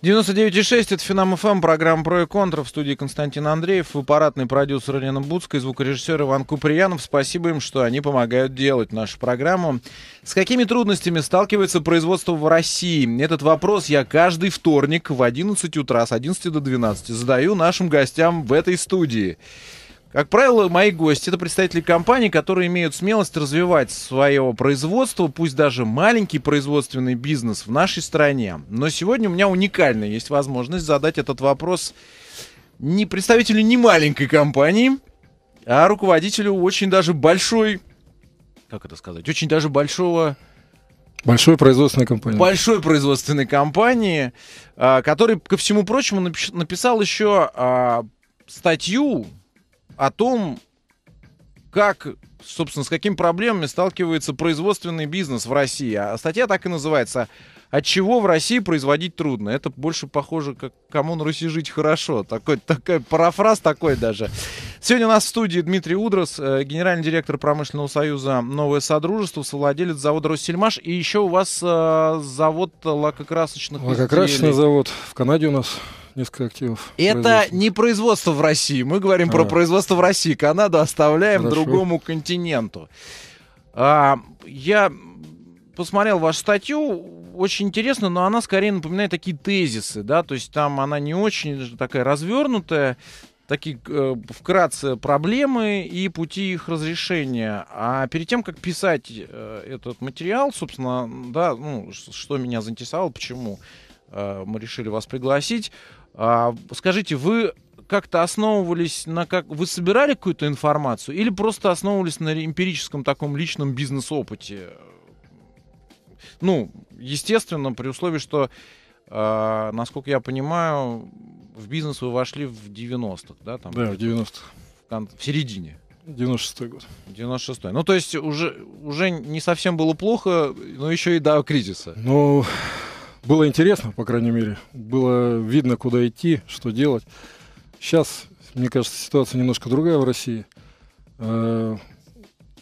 99,6, это Финам ФМ, эм, программа «Про и контра» в студии Константин Андреев, аппаратный продюсер Елена Буцкая, звукорежиссер Иван Куприянов. Спасибо им, что они помогают делать нашу программу. С какими трудностями сталкивается производство в России? Этот вопрос я каждый вторник в 11 утра с 11 до 12 задаю нашим гостям в этой студии. Как правило, мои гости — это представители компаний, которые имеют смелость развивать свое производство, пусть даже маленький производственный бизнес в нашей стране. Но сегодня у меня уникальная есть возможность задать этот вопрос не представителю не маленькой компании, а руководителю очень даже большой, как это сказать, очень даже большого Большой производственной компании. Большой производственной компании, а, который, ко всему прочему, написал еще а, статью о том, как, собственно, с какими проблемами сталкивается производственный бизнес в России. А статья так и называется от чего в России производить трудно. Это больше похоже, как кому на Руси жить хорошо. Такой, такой парафраз такой даже. Сегодня у нас в студии Дмитрий Удрос, э, генеральный директор промышленного союза «Новое Содружество», совладелец завода «Россельмаш». И еще у вас э, завод лакокрасочных Лакокрасочный изделий. завод в Канаде у нас несколько активов. Это не производство в России. Мы говорим а. про производство в России. Канаду оставляем Хорошо. другому континенту. А, я посмотрел вашу статью, очень интересно, но она скорее напоминает такие тезисы, да, то есть там она не очень такая развернутая, такие э, вкратце проблемы и пути их разрешения. А перед тем, как писать э, этот материал, собственно, да, ну, что меня заинтересовало, почему э, мы решили вас пригласить, а, скажите, вы как-то основывались на как вы собирали какую-то информацию или просто основывались на эмпирическом таком личном бизнес-опыте? Ну, естественно, при условии, что, э, насколько я понимаю, в бизнес вы вошли в 90-х, да? Там, да, в 90-х. В, кон- в середине. 96-й год. 96-й. Ну, то есть уже, уже не совсем было плохо, но еще и до кризиса. Ну, было интересно, по крайней мере. Было видно, куда идти, что делать. Сейчас, мне кажется, ситуация немножко другая в России. Э,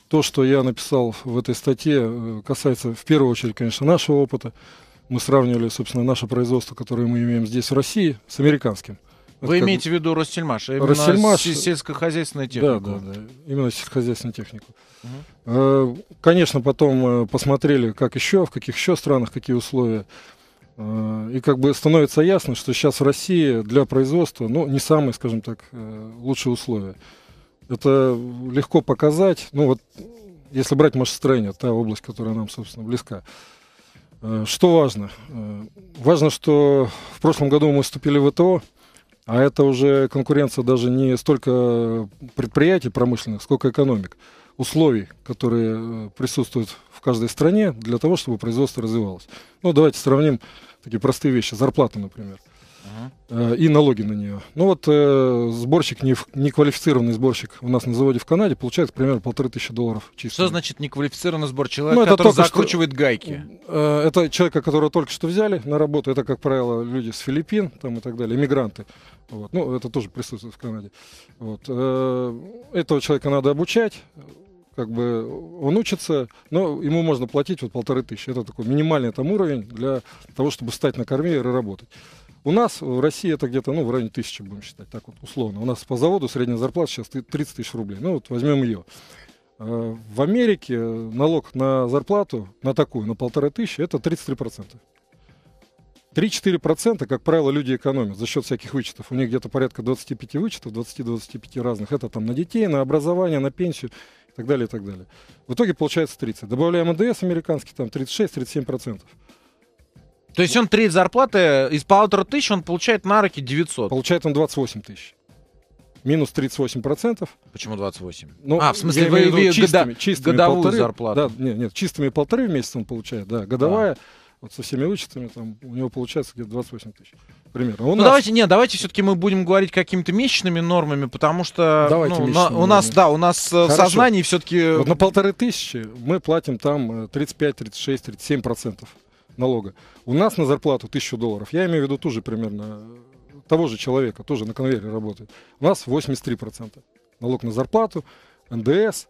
то, что я написал в этой статье, э, касается в первую очередь, конечно, нашего опыта. Мы сравнивали, собственно, наше производство, которое мы имеем здесь в России, с американским. Вы Это имеете в виду Ростельмаш, а именно Ростельмаш... сельскохозяйственную технику. Да, да, да, именно сельскохозяйственную технику. Угу. Конечно, потом посмотрели, как еще, в каких еще странах, какие условия. Э, и как бы становится ясно, что сейчас в России для производства, ну, не самые, скажем так, э, лучшие условия. Это легко показать, ну вот, если брать машестроение, та область, которая нам, собственно, близка. Э, что важно? Важно, что в прошлом году мы вступили в ВТО, а это уже конкуренция даже не столько предприятий промышленных, сколько экономик. Условий, которые присутствуют в каждой стране для того, чтобы производство развивалось. Ну, давайте сравним Такие простые вещи, зарплата, например. Э, и налоги на нее. Ну вот э, сборщик, неквалифицированный сборщик у нас на заводе в Канаде получает примерно полторы тысячи долларов чисто. Что значит неквалифицированный сбор? Человек, ну, это который закручивает что, гайки. Э, это человека, которого только что взяли на работу. Это, как правило, люди с Филиппин там, и так далее, иммигранты. Вот. Ну, это тоже присутствует в Канаде. Вот. Э, этого человека надо обучать как бы он учится, но ему можно платить вот полторы тысячи. Это такой минимальный там уровень для того, чтобы стать на корме и работать. У нас в России это где-то ну, в районе тысячи, будем считать, так вот условно. У нас по заводу средняя зарплата сейчас 30 тысяч рублей. Ну вот возьмем ее. А, в Америке налог на зарплату, на такую, на полторы тысячи, это 33%. 3-4%, как правило, люди экономят за счет всяких вычетов. У них где-то порядка 25 вычетов, 20-25 разных. Это там на детей, на образование, на пенсию так далее, и так далее. В итоге получается 30. Добавляем НДС американский, там 36-37%. То есть он треть зарплаты, из полутора тысяч он получает на руки 900? Получает он 28 тысяч. Минус 38%. Почему 28? Ну, а, в смысле, вы, вы чистыми, года, чистыми годовую полторы, зарплату? Да, нет, нет, чистыми полторы в месяц он получает, да, годовая. А вот со всеми вычетами, там, у него получается где-то 28 тысяч. Примерно. ну, нас... давайте, не давайте все-таки мы будем говорить какими-то месячными нормами, потому что давайте ну, на, у нас, нормами. да, у нас э, Хорошо. в сознании все-таки... Вот на полторы тысячи мы платим там 35, 36, 37 процентов налога. У нас на зарплату тысячу долларов, я имею в виду тоже примерно, э, того же человека, тоже на конвейере работает, у нас 83% налог на зарплату, НДС,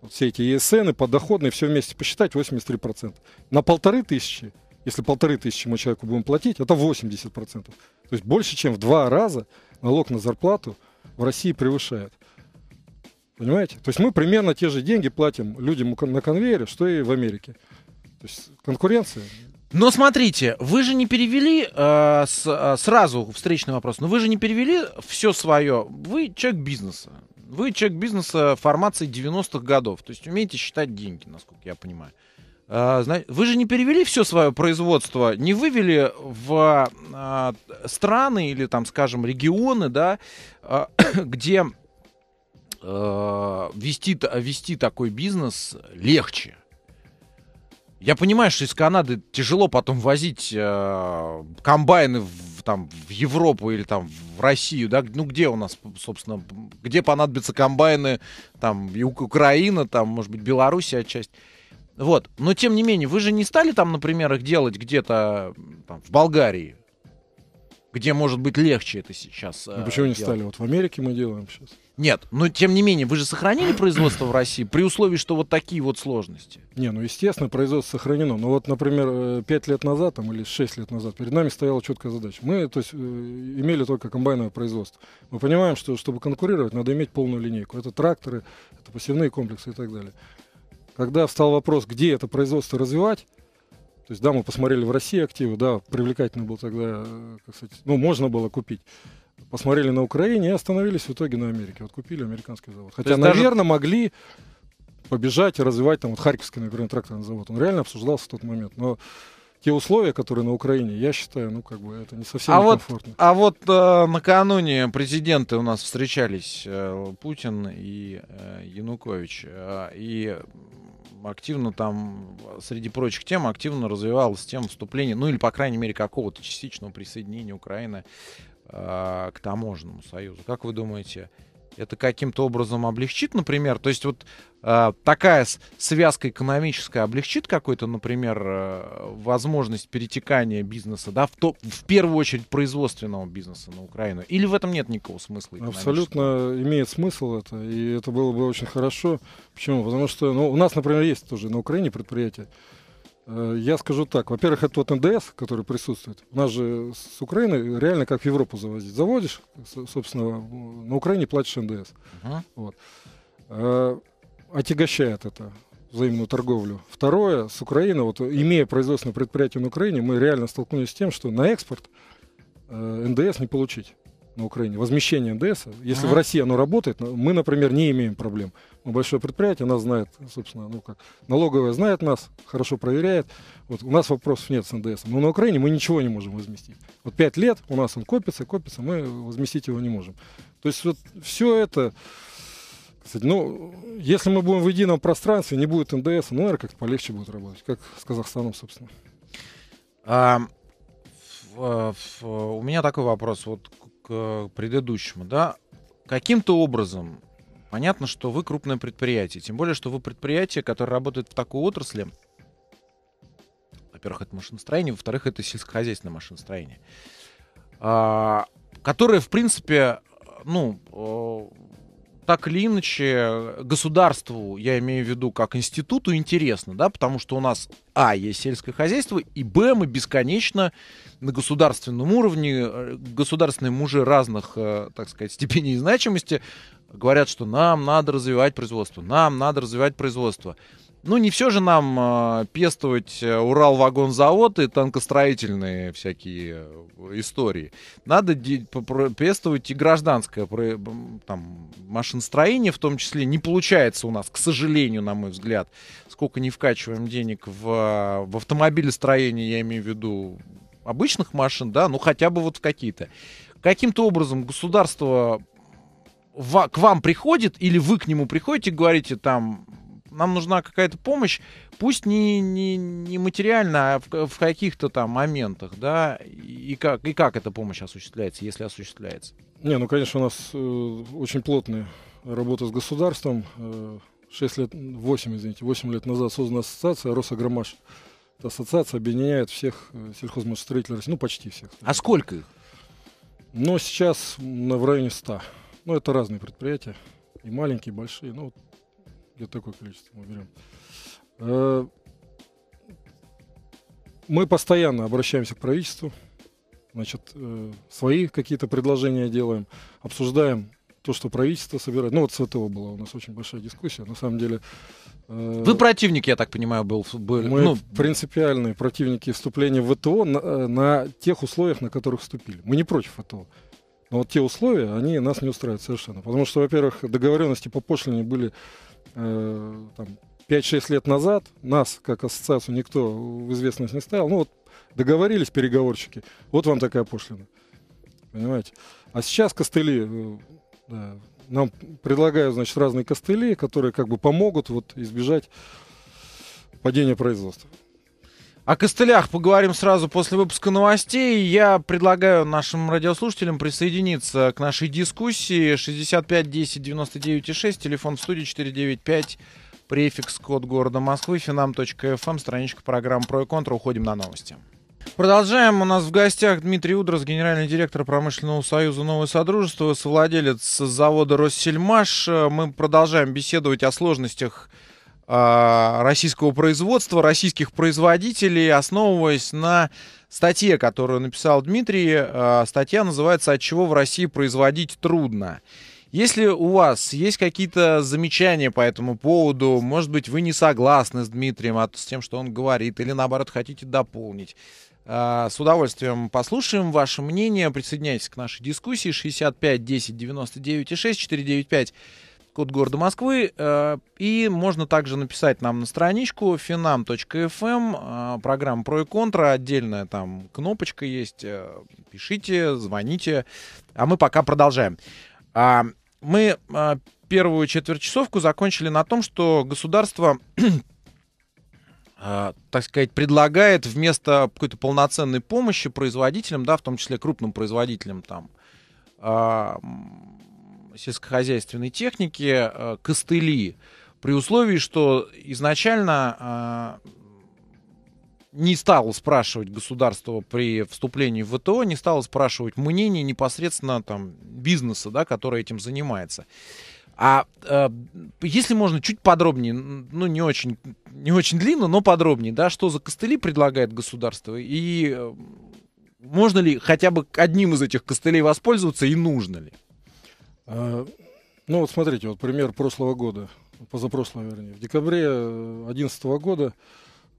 вот все эти ЕСН, подоходные, все вместе посчитать 83%. На полторы тысячи если полторы тысячи мы человеку будем платить, это 80%. То есть больше, чем в два раза налог на зарплату в России превышает. Понимаете? То есть мы примерно те же деньги платим людям на конвейере, что и в Америке. То есть конкуренция. Но смотрите, вы же не перевели э, с, э, сразу встречный вопрос, но вы же не перевели все свое. Вы человек бизнеса. Вы человек бизнеса формации 90-х годов. То есть умеете считать деньги, насколько я понимаю. А, вы же не перевели все свое производство, не вывели в а, страны или там, скажем, регионы, да, а, где вести, вести такой бизнес легче. Я понимаю, что из Канады тяжело потом возить э, комбайны в, там, в Европу или там в Россию, да, ну где у нас, собственно, где понадобятся комбайны, там и Украина, там, может быть, Белоруссия отчасти. Вот. Но тем не менее, вы же не стали там, например, их делать где-то в Болгарии, где, может быть, легче это сейчас. Ну, э, почему делать. не стали? Вот в Америке мы делаем сейчас. Нет, но тем не менее, вы же сохранили производство в России при условии, что вот такие вот сложности. Не, ну естественно, производство сохранено. Но вот, например, 5 э, лет назад там, или 6 лет назад перед нами стояла четкая задача. Мы то есть, э, имели только комбайновое производство. Мы понимаем, что чтобы конкурировать, надо иметь полную линейку. Это тракторы, это посевные комплексы и так далее. Когда встал вопрос, где это производство развивать, то есть, да, мы посмотрели в России активы, да, привлекательно было тогда, э, как сказать, ну, можно было купить. Посмотрели на Украине и остановились в итоге на Америке. Вот купили американский завод. Хотя, наверное, даже... могли побежать и развивать там вот Харьковский, например, тракторный завод. Он реально обсуждался в тот момент. Но те условия, которые на Украине, я считаю, ну, как бы это не совсем а вот, комфортно. А вот э, накануне президенты у нас встречались, э, Путин и э, Янукович, э, и активно там, среди прочих тем, активно развивалась тема вступления, ну, или, по крайней мере, какого-то частичного присоединения Украины э, к таможенному союзу. Как вы думаете, э, это каким-то образом облегчит, например, то есть вот э, такая связка экономическая облегчит какой-то, например, э, возможность перетекания бизнеса, да, в, то, в первую очередь производственного бизнеса на Украину, или в этом нет никакого смысла? Абсолютно имеет смысл это, и это было бы очень хорошо. Почему? Потому что, ну, у нас, например, есть тоже на Украине предприятия, Э, я скажу так. Во-первых, это вот НДС, который присутствует. У нас же с Украины реально как в Европу завозить. Заводишь, собственно, на Украине платишь НДС. uh Вот. А, отягощает это взаимную торговлю. Второе, с Украины, вот имея производственное предприятие на Украине, мы реально столкнулись с тем, что на экспорт э, НДС не получить на Украине, возмещение НДС, если ага. в России оно работает, мы, например, не имеем проблем. Мы большое предприятие, нас знает, собственно, ну как, налоговая знает нас, хорошо проверяет. Вот у нас вопросов нет с НДС. Но на Украине мы ничего не можем возместить. Вот пять лет у нас он копится, копится, мы возместить его не можем. То есть вот все это... Кстати, ну, если мы будем в едином пространстве, не будет НДС, ну, наверное, как-то полегче будет работать, как с Казахстаном, собственно. А, в, в, э, у меня такой вопрос. Вот предыдущему, да, каким-то образом понятно, что вы крупное предприятие, тем более, что вы предприятие, которое работает в такой отрасли, во-первых, это машиностроение, во-вторых, это сельскохозяйственное машиностроение, а, которое, в принципе, ну, э, так или иначе государству, я имею в виду как институту, интересно, да, потому что у нас, а, есть сельское хозяйство, и, б, мы бесконечно на государственном уровне, э, государственные мужи разных, э, так сказать, степеней значимости говорят, что нам надо развивать производство, нам надо развивать производство. Ну, не все же нам а, э, пестовать Урал-вагонзавод и танкостроительные всякие э, истории. Надо пестовать и гражданское там, машиностроение, в том числе. Не получается у нас, к сожалению, на мой взгляд, сколько не вкачиваем денег в, а, в автомобилестроение, я имею в виду обычных машин, да, ну хотя бы вот в какие-то. Каким-то образом государство к вам приходит или вы к нему приходите, и говорите там, нам нужна какая-то помощь, пусть не, не, не материально, а в, в каких-то там моментах, да, и как, и как эта помощь осуществляется, если осуществляется? Не, ну, конечно, у нас э, очень плотная работа с государством. Э, лет, восемь, извините, восемь лет назад создана ассоциация «Росагромаш». Эта ассоциация объединяет всех э, сельхозмашестроителей России, ну, почти всех. А сколько их? Ну, сейчас на в районе ста. Ну, это разные предприятия. И маленькие, и большие. Ну, где-то такое количество мы берем. Э, мы постоянно обращаемся к правительству, значит, э, свои какие-то предложения делаем, обсуждаем то, что правительство собирает. Ну, вот с этого была у нас очень большая дискуссия. На самом деле... Э, Вы противник, я так понимаю, был, были. Мы ну... принципиальные противники вступления в ВТО на, на тех условиях, на которых вступили. Мы не против ВТО. Но вот те условия, они нас не устраивают совершенно. Потому что, во-первых, договоренности по пошлине были э, там, 5-6 лет назад нас, как ассоциацию, никто в известность не ставил. Ну вот договорились переговорщики, вот вам такая пошлина. Понимаете? А сейчас костыли, э, да, нам предлагают, значит, разные костыли, которые как бы помогут вот избежать падения производства. О костылях поговорим сразу после выпуска новостей. Я предлагаю нашим радиослушателям присоединиться к нашей дискуссии. 65 10 99 6, телефон в студии 495, префикс код города Москвы, finam.fm, эм, страничка программ «Про и контр». Уходим на новости. Продолжаем. У нас в гостях Дмитрий Удрос, генеральный директор промышленного союза «Новое Содружество», совладелец завода «Россельмаш». Мы продолжаем беседовать о сложностях а, российского производства, российских производителей, основываясь на статье, которую написал Дмитрий. А, статья называется «От чего в России производить трудно». Если у вас есть какие-то замечания по этому поводу, может быть, вы не согласны с Дмитрием, а с тем, что он говорит, или наоборот хотите дополнить, а, с удовольствием послушаем ваше мнение. Присоединяйтесь к нашей дискуссии 65 10 99 и 6 495 код города Москвы. Э, и можно также написать нам на страничку finam.fm, эм, э, программа про и контра, отдельная там кнопочка есть. Э, пишите, звоните. А мы пока продолжаем. А, мы первую четверть часовку закончили на том, что государство так сказать, предлагает вместо какой-то полноценной помощи производителям, да, в том числе крупным производителям там, а, сельскохозяйственной техники э, костыли, при условии, что изначально а, не стал спрашивать государство при вступлении в ВТО, не стал спрашивать мнение непосредственно там, бизнеса, да, который этим занимается. А э, если можно чуть подробнее, ну не очень, не очень длинно, но подробнее, да, что за костыли предлагает государство и э, можно ли хотя бы одним из этих костылей воспользоваться и нужно ли? А, ну вот смотрите, вот пример прошлого года, позапрошлого вернее. В декабре 2011 э, года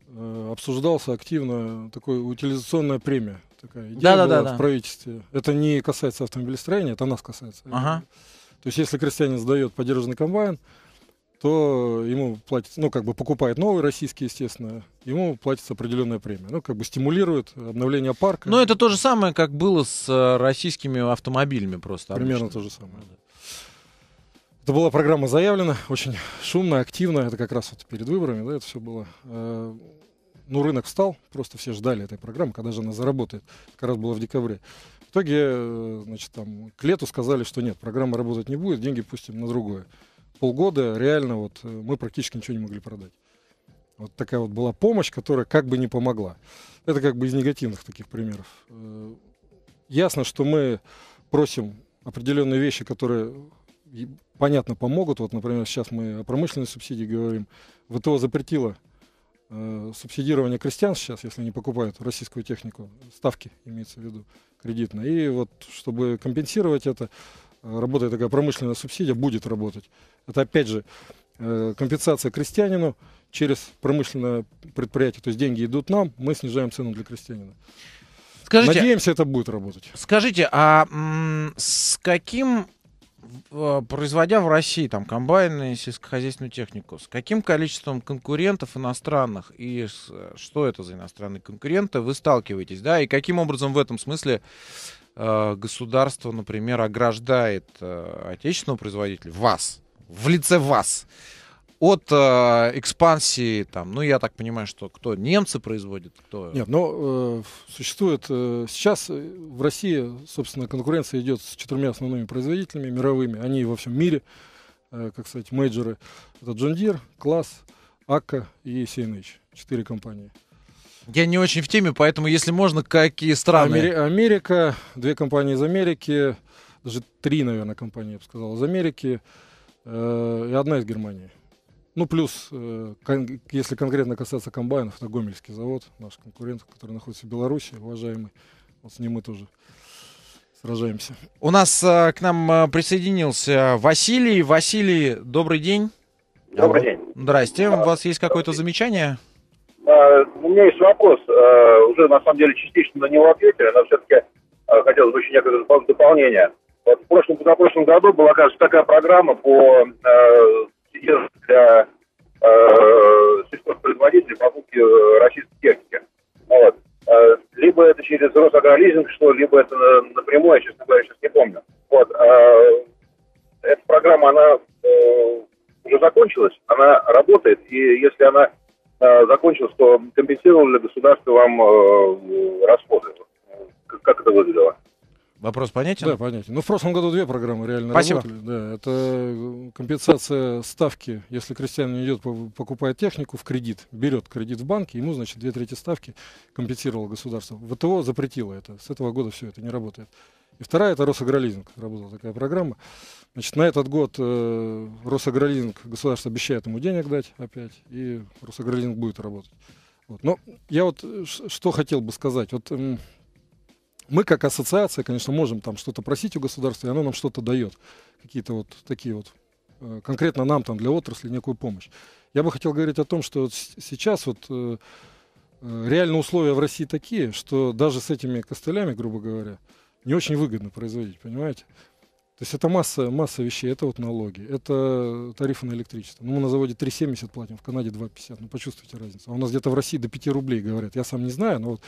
э, обсуждался активно такой утилизационная премия. Такая идея да, была да, да, в правительстве. Это не касается автомобилестроения, это нас касается. Ага. То есть если крестьянин сдает подержанный комбайн, то ему платится, ну, как бы покупает новый российский, естественно, ему платится определенная премия. Ну, как бы стимулирует обновление парка. Но ну, это то же самое, как было с э, российскими автомобилями просто. Примерно обычно. то же самое. да. Это была программа заявлена, очень шумная, активная. Это как раз вот перед выборами, да, это все было. Э, ну, рынок встал, просто все ждали этой программы, когда же она заработает. Как раз было в декабре. В итоге, э, значит, там, к лету сказали, что нет, программа работать не будет, деньги пустим на другое. Полгода реально вот э, мы практически ничего не могли продать. Вот такая вот была помощь, которая как бы не помогла. Это как бы из негативных таких примеров. Ясно, что мы просим определенные вещи, которые понятно, помогут. Вот, например, сейчас мы о промышленной субсидии говорим. ВТО запретило э, субсидирование крестьян сейчас, если они покупают российскую технику, ставки имеется в виду кредитно. И вот, чтобы компенсировать это, э, работает такая промышленная субсидия, будет работать. Это, опять же, э, компенсация крестьянину через промышленное предприятие. То есть деньги идут нам, мы снижаем цену для крестьянина. Скажите, Надеемся, это будет работать. Скажите, а с каким Э, производя в России там комбайны, сельскохозяйственную технику, с каким количеством конкурентов иностранных и с, что это за иностранные конкуренты вы сталкиваетесь, да, и каким образом в этом смысле э, государство, например, ограждает э, отечественного производителя вас в лице вас от э, экспансии, там, ну, я так понимаю, что кто немцы производят, кто... Нет, но ну, э, существует... Э, сейчас э, в России, собственно, конкуренция идет с четырьмя основными производителями мировыми. Они во всем мире, э, как сказать, мейджоры. Это John Deere, Класс, Акка и CNH. Четыре компании. Я не очень в теме, поэтому, если можно, какие страны? Амери- Америка, две компании из Америки, даже три, наверное, компании, я бы сказал, из Америки, э- и одна из Германии. Ну, плюс, э, если конкретно касаться комбайнов, это Гомельский завод, наш конкурент, который находится в Беларуси, уважаемый. Вот с ним мы тоже сражаемся. У нас э, к нам э, присоединился Василий. Василий, добрый день. Добрый день. Здрасте. У вас есть какое-то замечание? у меня есть вопрос. уже, на самом деле, частично на него ответили, но все-таки а, хотелось бы еще некоторое дополнение. Вот в прошлом, позапрошлом году была, кажется, такая программа по средств для э, сельхозпроизводителей покупки э, российской техники. Вот. Э, либо это через Росагролизинг что либо это напрямую, я, честно говоря, сейчас не помню. Вот. Э, эта программа, она уже закончилась, она работает, и если она закончилась, то компенсировало ли государство вам расходы? Как это выглядело? Вопрос понятен? Да, понятен. Ну, в прошлом году две программы реально Спасибо. работали. Да, это э, компенсация ставки, если крестьянин идет покупает технику в кредит, берет кредит в банке, ему, значит, две трети ставки компенсировало государство. ВТО запретило это. С этого года все это не работает. И вторая это Росагролизинг. Работала такая программа. Значит, на этот год э, Росагролизинг, государство обещает ему денег дать опять, и Росагролизинг будет работать. Вот. Но я вот э, что хотел бы сказать. Вот мы как ассоциация, конечно, можем там что-то просить у государства, и оно нам что-то дает. Какие-то вот такие вот, э, конкретно нам там для отрасли некую помощь. Я бы хотел говорить о том, что сейчас вот э, э, реально условия в России такие, что даже с этими костылями, грубо говоря, не очень выгодно производить, понимаете? То есть это масса, масса вещей, это вот налоги, это тарифы на электричество. Ну, мы на заводе 3,70 платим, в Канаде 2,50, ну, почувствуйте разницу. А у нас где-то в России до 5 рублей, говорят. Я сам не знаю, но вот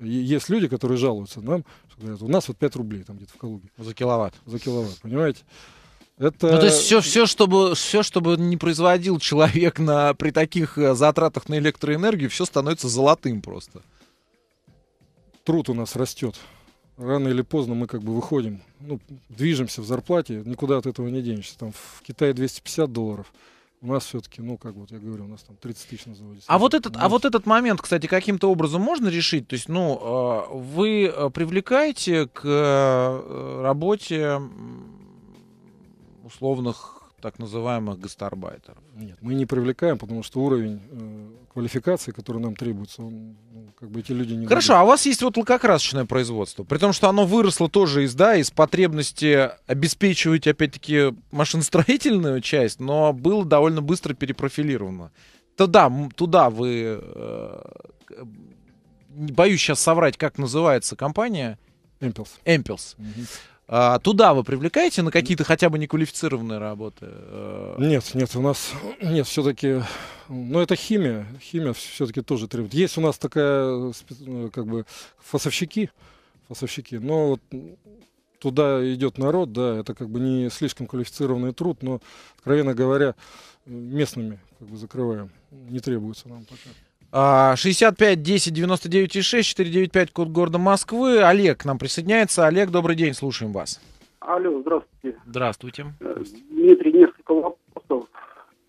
есть люди, которые жалуются нам, что говорят, у нас вот 5 рублей там где-то в Калуге. За киловатт. За киловатт, понимаете? Это... Ну, то есть все, все, чтобы, все, чтобы не производил человек на, при таких э, затратах на электроэнергию, все становится золотым просто. Труд у нас растет. Рано или поздно мы как бы выходим, ну, движемся в зарплате, никуда от этого не денешься. Там в Китае 250 долларов, у нас все-таки, ну, как вот я говорю, у нас там 30 тысяч на заводе. А вот, этот, а вот этот момент, кстати, каким-то образом можно решить? То есть, ну, а, вы а, привлекаете к э, работе условных так называемых гастарбайтеров? Нет, мы не привлекаем, потому что уровень э, квалификации, который нам требуется, он, ну, как бы эти люди не... Хорошо, дадут. а у вас есть вот лакокрасочное производство, при том, что оно выросло тоже из, да, из потребности обеспечивать, опять-таки, машиностроительную часть, но было довольно быстро перепрофилировано. Туда, туда вы... Э, э боюсь сейчас соврать, как называется компания. Эмпелс. Эмпелс. Угу. А, туда вы привлекаете на какие-то хотя бы неквалифицированные работы? Э, нет, нет, у нас нет, все-таки, но ну, это химия, химия все-таки тоже требует. Есть у нас такая, э, ну, как бы, фасовщики, фасовщики, но вот туда идет народ, да, это как бы не слишком квалифицированный труд, но, откровенно говоря, э, местными как бы закрываем, не требуется нам пока. 65 10 99 и 6 495 код города Москвы. Олег к нам присоединяется. Олег, добрый день, слушаем вас. Алло, здравствуйте. Здравствуйте. Э, Дмитрий, несколько вопросов.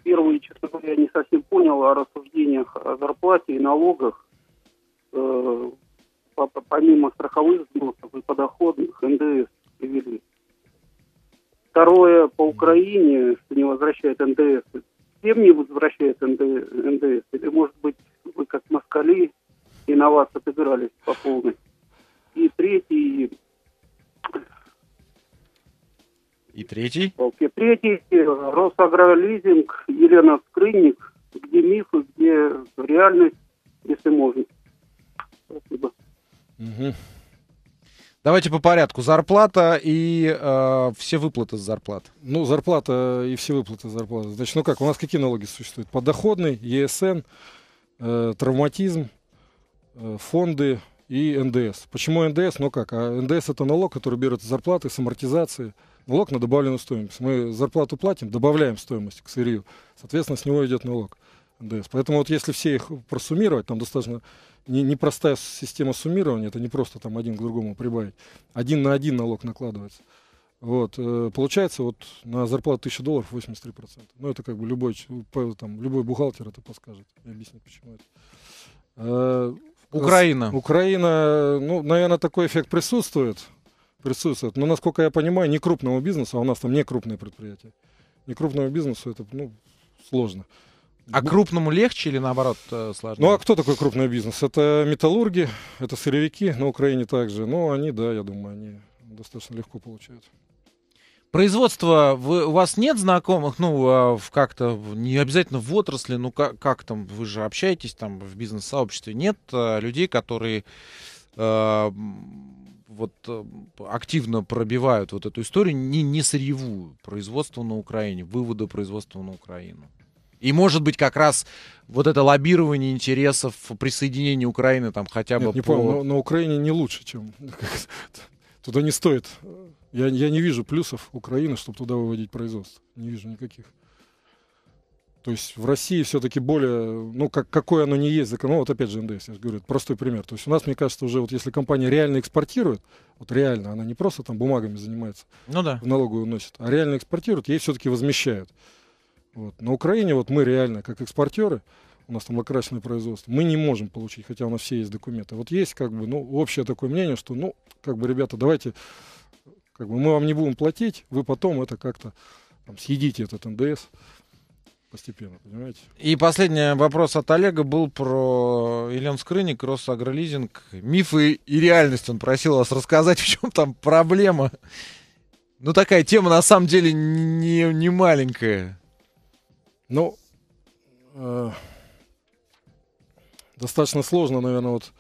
Первый, честно говоря, я не совсем понял о рассуждениях о зарплате и налогах. Э, помимо страховых взносов и подоходных, НДС привели. Второе, по Украине, что не возвращает НДС. Всем не возвращает НДС? Или, может быть, мы как москали и на вас отыгрались по полной. И третий... И третий? И третий Росагролизинг, Елена Скрынник, где мифы, где реальность, если можно. Спасибо. Угу. Давайте по порядку. Зарплата и э, все выплаты с зарплат. Ну, зарплата и все выплаты с зарплаты. Значит, ну как, у нас какие налоги существуют? Подоходный, ЕСН, Э, травматизм, э, фонды и НДС. Почему НДС? Ну как? А НДС это налог, который берется зарплаты, с амортизации. Налог на добавленную стоимость. Мы зарплату платим, добавляем стоимость к сырью. Соответственно, с него идет налог НДС. Поэтому вот если все их просуммировать, там достаточно непростая не система суммирования, это не просто там один к другому прибавить. Один на один налог накладывается. Вот, э, получается вот на зарплату 1000 долларов 83%. Ну, это как бы любой, там, любой бухгалтер это подскажет и объяснит, почему это. Э, Украина. Украина, ну, наверное, такой эффект присутствует. Присутствует. Но, насколько я понимаю, не крупного бизнеса, а у нас там не крупные предприятия. Не крупному бизнесу это, ну, сложно. А крупному легче или наоборот э, сложнее? Ну а кто такой крупный бизнес? Это металлурги, это сырьевики на Украине также. Но ну, они, да, я думаю, они достаточно легко получают. Производство, вы, у вас нет знакомых, ну, а как-то, не обязательно в отрасли, ну, как, как там, вы же общаетесь там в бизнес-сообществе, нет э, людей, которые э, вот э, активно пробивают вот эту историю, не, не сырьевую, производство на Украине, выводы производства на Украину? И может быть как раз вот это лоббирование интересов присоединения Украины там хотя бы Нет, по... помню, на Украине не лучше, чем туда не стоит э, я, я не вижу плюсов Украины, чтобы туда выводить производство. Не вижу никаких. То есть в России все-таки более, ну, как, какое оно не есть Ну, вот опять же НДС, я же говорю, это простой пример. То есть у нас, мне кажется, уже вот если компания реально экспортирует, вот реально, она не просто там бумагами занимается, ну да. в налоговую носит, а реально экспортирует, ей все-таки возмещают. Вот. На Украине вот мы реально, как экспортеры, у нас там лакрасное производство, мы не можем получить, хотя у нас все есть документы. Вот есть как бы, ну, общее такое мнение, что, ну, как бы, ребята, давайте как бы мы вам не будем платить, вы потом это как-то там, съедите этот НДС постепенно, понимаете? И последний вопрос от Олега был про Елен Скрыник, Росагролизинг. Мифы и реальность он просил вас рассказать, в чем там проблема. Ну, такая тема на самом деле не, не маленькая. Ну, э, достаточно сложно, наверное, вот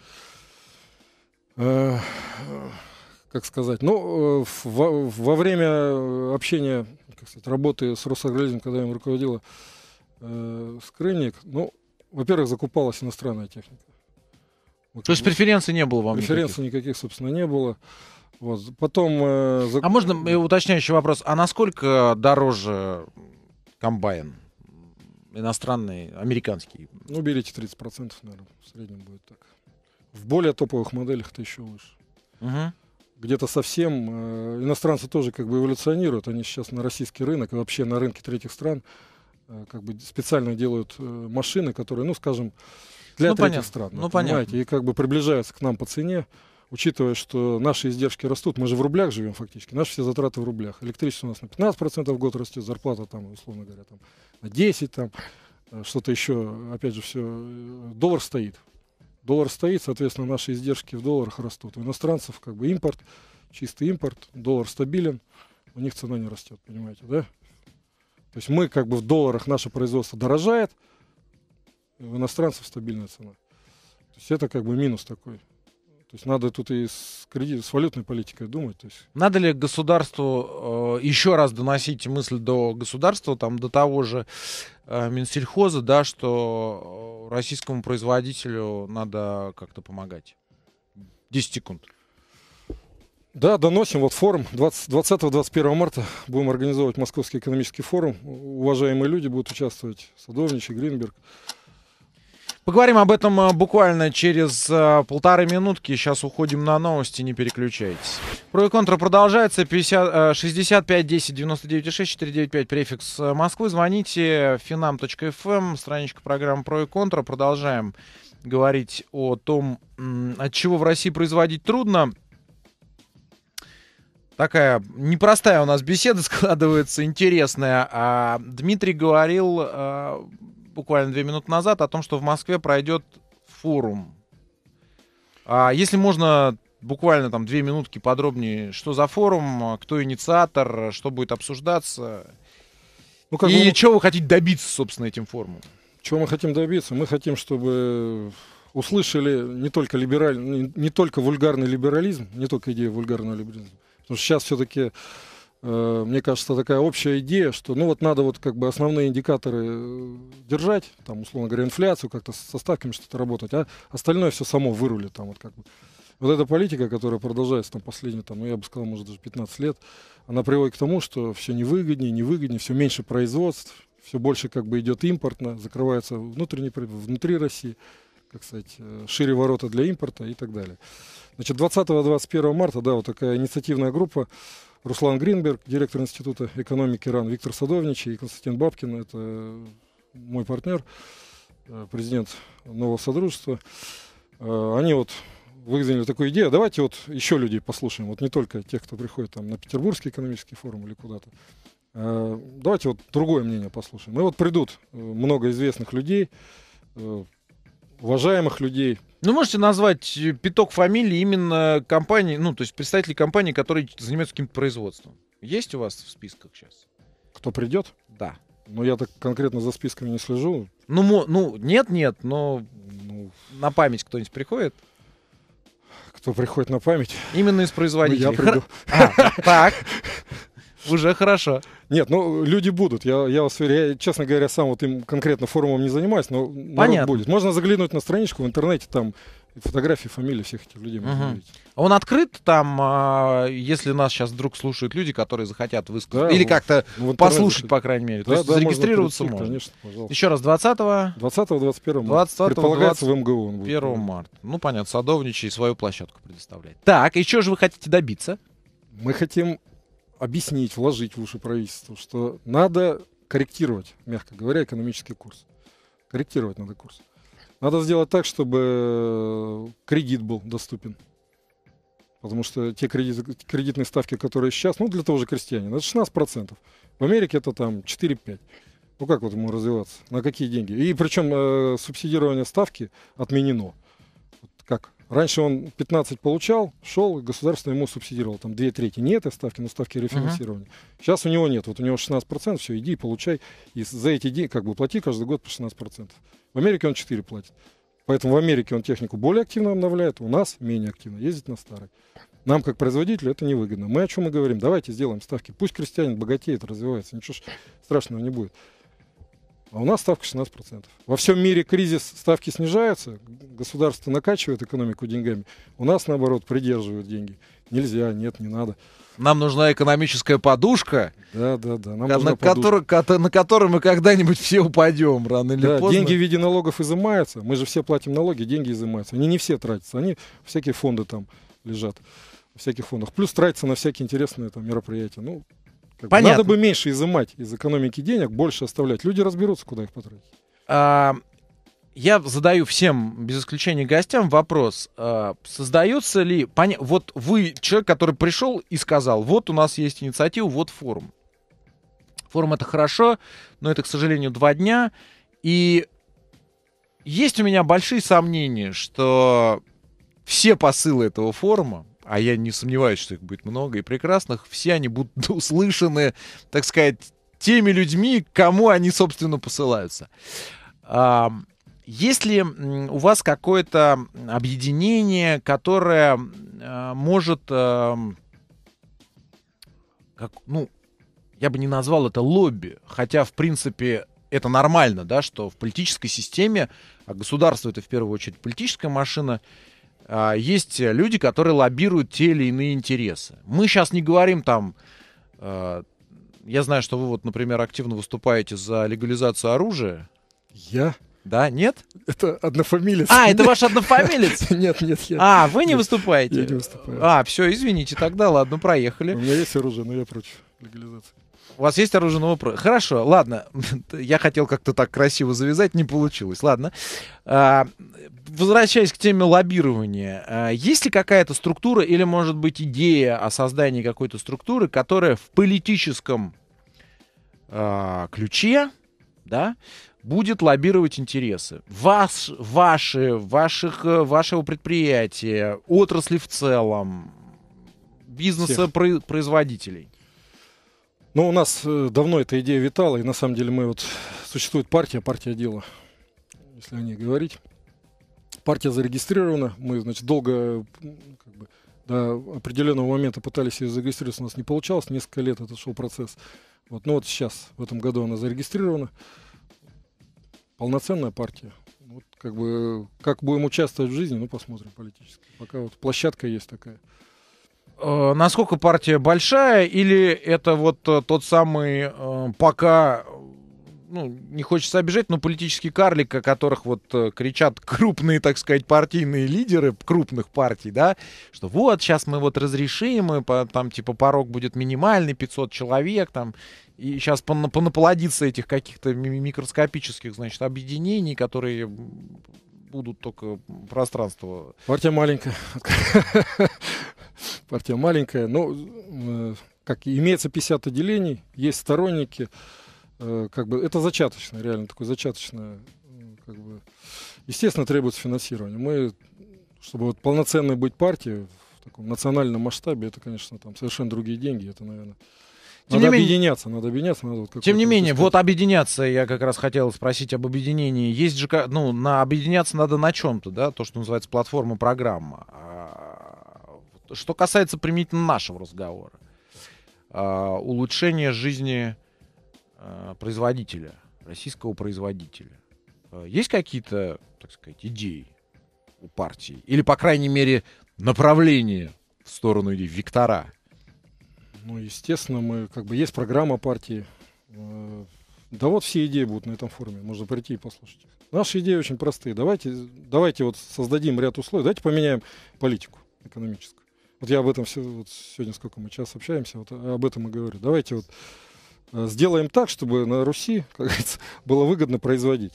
э, как сказать, ну, э, во, во время э, общения, как сказать, работы с Росагролизмом, когда я им руководила, э, Скрынник, ну, во-первых, закупалась иностранная техника. Вот, То есть преференций не было вам? Преференций никаких, никаких собственно, не было. Вот. Потом... Э, зак... А можно э, уточняющий вопрос? А насколько дороже комбайн? Иностранный, американский? Ну, берите 30%, наверное, в среднем будет так. В более топовых моделях это еще лучше. Угу где-то совсем. Э, иностранцы тоже как бы эволюционируют. Они сейчас на российский рынок и вообще на рынке третьих стран э, как бы специально делают э, машины, которые, ну, скажем, для ну, третьих стран. Ну, понимаете? понятно. И как бы приближаются к нам по цене, учитывая, что наши издержки растут. Мы же в рублях живем фактически. Наши все затраты в рублях. Электричество у нас на 15% в год растет, зарплата там, условно говоря, там, на 10%, там, что-то еще, опять же, все, доллар стоит. Доллар стоит, соответственно, наши издержки в долларах растут. У иностранцев как бы импорт, чистый импорт, доллар стабилен, у них цена не растет, понимаете, да? То есть мы как бы в долларах наше производство дорожает, у иностранцев стабильная цена. То есть это как бы минус такой то есть надо тут и с, кредит, с валютной политикой думать. То есть. Надо ли государству э, еще раз доносить мысль до государства, там, до того же э, Минсельхоза, да, что э, российскому производителю надо как-то помогать? 10 секунд. Да, доносим. Вот форум 20-21 марта будем организовывать Московский экономический форум. Уважаемые люди будут участвовать. Садовничий, Гринберг. Поговорим об этом э, буквально через э, полторы минутки. Сейчас уходим на новости, не переключайтесь. Про и контра продолжается. 50, 65 10 99 6 495 префикс э, Москвы. Звоните finam.fm, эм, страничка программы про и контра. Продолжаем говорить о том, от чего в России производить трудно. Такая непростая у нас беседа складывается, интересная. А Дмитрий говорил буквально две минуты назад о том, что в Москве пройдет форум. А если можно буквально там две минутки подробнее, что за форум, кто инициатор, что будет обсуждаться. Ну, как и мы... чего вы хотите добиться, собственно, этим форумом? Чего мы хотим добиться? Мы хотим, чтобы услышали не только, либераль... не только вульгарный либерализм, не только идея вульгарного либерализма, потому что сейчас все-таки Э, мне кажется, такая общая идея, что ну вот надо вот как бы основные индикаторы э, держать, там, условно говоря, инфляцию, как-то со ставками что-то работать, а остальное все само вырулит там вот как бы. Вот эта политика, которая продолжается там последние, там, ну, я бы сказал, может, даже 15 лет, она приводит к тому, что все невыгоднее, невыгоднее, все меньше производств, все больше как бы идет импортно, закрывается внутренний, внутри России, как сказать, э, шире ворота для импорта и так далее. Значит, 20-21 марта, да, вот такая инициативная группа Руслан Гринберг, директор Института экономики РАН, Виктор Садовничий и Константин Бабкин, это мой партнер, э, президент нового Содружества. Э, они вот выдвинули такую идею, давайте вот еще людей послушаем, вот не только тех, кто приходит там на Петербургский экономический форум или куда-то. Э, давайте вот другое мнение послушаем. И вот придут много известных людей, уважаемых людей. Ну, можете назвать э, пяток фамилий именно компании, ну, то есть представителей компании, которые занимаются каким-то производством. Есть у вас в списках сейчас? Кто придет? Да. Ну, я так конкретно за списками не слежу. Ну, ну нет-нет, но ну... на память кто-нибудь приходит? Кто приходит на память? Именно из производителей. Ну, я приду. А, так. Уже хорошо. Нет, ну люди будут. Я, я вас уверяю, я, честно говоря, сам вот им конкретно форумом не занимаюсь, но Понятно. будет. Можно заглянуть на страничку в интернете, там фотографии, фамилии всех этих людей. Угу. Он открыт там, а, если нас сейчас вдруг слушают люди, которые захотят высказать, да, или как-то послушать, по крайней мере. Да, То есть да, зарегистрироваться можно. можно. Конечно, Еще раз, 20 -го? 20 -го, 21 20 -го, Предполагается 20... в МГУ он будет. 1 марта. Ну, понятно, садовничий свою площадку предоставляет. Так, и чего же вы хотите добиться? Мы хотим объяснить, вложить в уши правительству, что надо корректировать, мягко говоря, экономический курс. Корректировать надо курс. Надо сделать так, чтобы э, кредит был доступен. Потому что те кредит, кредитные ставки, которые сейчас, ну, для того же крестьянина, это 16%. В Америке это там 4-5%. Ну, как вот ему развиваться? На какие деньги? И причем э, субсидирование ставки отменено. Вот как? Раньше он 15 получал, шел, государство ему субсидировало, там две трети. Нет этой ставки, но ставки рефинансирования. Uh-huh. Сейчас у него нет, вот у него 16%, все, иди получай, и за эти деньги, как бы, плати каждый год по 16%. В Америке он 4 платит. Поэтому в Америке он технику более активно обновляет, у нас менее активно, ездит на старой. Нам, как производителю, это невыгодно. Мы о чем мы говорим? Давайте сделаем ставки. Пусть крестьянин богатеет, развивается, ничего страшного не будет а у нас ставка 16%. Во всем мире кризис, ставки снижаются, государство накачивает экономику деньгами, у нас, наоборот, придерживают деньги. Нельзя, нет, не надо. Нам нужна экономическая подушка, да, да, да. Нам на, который, на которой мы когда-нибудь все упадем рано или да, поздно. Деньги в виде налогов изымаются, мы же все платим налоги, деньги изымаются. Они не все тратятся, они всякие фонды там лежат, в всяких фондах. Плюс тратятся на всякие интересные там, мероприятия. Ну, как Понятно. Надо бы меньше изымать из экономики денег, больше оставлять. Люди разберутся, куда их потратить. А, я задаю всем, без исключения гостям, вопрос. А, создается ли... Поня... Вот вы человек, который пришел и сказал, вот у нас есть инициатива, вот форум. Форум это хорошо, но это, к сожалению, два дня. И есть у меня большие сомнения, что все посылы этого форума, а я не сомневаюсь, что их будет много и прекрасных, все они будут услышаны, так сказать, теми людьми, кому они, собственно, посылаются. А, есть ли у вас какое-то объединение, которое а, может, а, как, ну, я бы не назвал это лобби, хотя, в принципе, это нормально, да, что в политической системе, а государство это в первую очередь политическая машина, а, есть люди, которые лоббируют те или иные интересы. Мы сейчас не говорим там... А, я знаю, что вы вот, например, активно выступаете за легализацию оружия. Я? Да, нет? Это однофамилец. А, это ваш однофамилец? Нет, нет, я. А, вы не выступаете? Я не выступаю. А, все, извините, тогда ладно, проехали. У меня есть оружие, но я против легализации. У вас есть оружейного профиля? Хорошо, ладно. Я хотел как-то так красиво завязать, не получилось. Ладно. А, возвращаясь к теме лоббирования. А, есть ли какая-то структура или, может быть, идея о создании какой-то структуры, которая в политическом а, ключе, да, будет лоббировать интересы вас, ваши, ваших, э, вашего предприятия, отрасли в целом, бизнеса, производителей? Ну, у нас э, давно эта идея витала, и на самом деле мы вот... Существует партия, партия дела, если о ней говорить. Партия зарегистрирована, мы, значит, долго как бы, до определенного момента пытались ее зарегистрировать, у нас не получалось, несколько лет это шел процесс. Вот, ну вот сейчас, в этом году она зарегистрирована. Полноценная партия. Вот как бы, как будем участвовать в жизни, ну посмотрим политически. Пока вот площадка есть такая. Э, насколько партия большая, или это вот э, тот самый э, пока ну, не хочется обижать, но политический карлик, о которых вот кричат крупные, так сказать, партийные лидеры крупных партий, да, что вот, сейчас мы вот разрешим, и там, типа, порог будет минимальный, 500 человек, там, и сейчас понаплодится этих каких-то микроскопических, значит, объединений, которые будут только пространство. Партия маленькая. Партия маленькая. Но ну, э, как имеется 50 отделений, есть сторонники. Э, как бы, это зачаточное, реально такое зачаточное. Как бы. Естественно, требуется финансирование. Мы, чтобы вот полноценной быть партией в таком национальном масштабе, это, конечно, там совершенно другие деньги. Это, наверное, тем надо не объединяться, менее, надо объединяться. Надо вот тем не менее, вот объединяться, я как раз хотел спросить об объединении. Есть же, ну, на объединяться надо на чем-то, да, то, что называется платформа, программа. А, что касается применительно нашего разговора, а, улучшение жизни а, производителя, российского производителя. Есть какие-то, так сказать, идеи у партии? Или, по крайней мере, направление в сторону идей, Виктора? Ну, естественно, мы как бы есть программа партии. Э, да вот все идеи будут на этом форуме, можно прийти и послушать. Наши идеи очень простые. Давайте, давайте вот создадим ряд условий, давайте поменяем политику экономическую. Вот я об этом все, вот сегодня сколько мы сейчас общаемся, вот об этом и говорю. Давайте вот э, сделаем так, чтобы на Руси, как говорится, было выгодно производить.